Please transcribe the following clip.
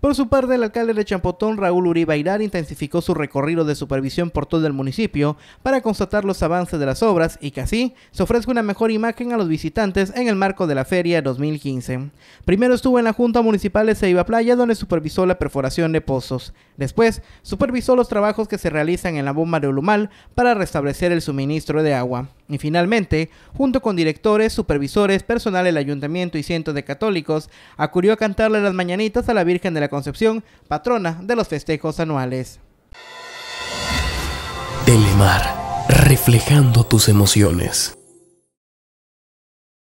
Por su parte, el alcalde de Champotón, Raúl Uribe intensificó su recorrido de supervisión por todo el municipio para constatar los avances de las obras y que así se ofrezca una mejor imagen a los visitantes en el marco de la Feria 2015. Primero estuvo en la Junta Municipal de Ceiba Playa, donde supervisó la perforación de pozos. Después, supervisó los trabajos que se realizan en la bomba de Ulumal para restablecer el suministro de agua. Y finalmente, junto con directores, supervisores, personal del ayuntamiento y cientos de católicos, acudió a cantarle las mañanitas a la Virgen de la Concepción, patrona de los festejos anuales. mar, reflejando tus emociones.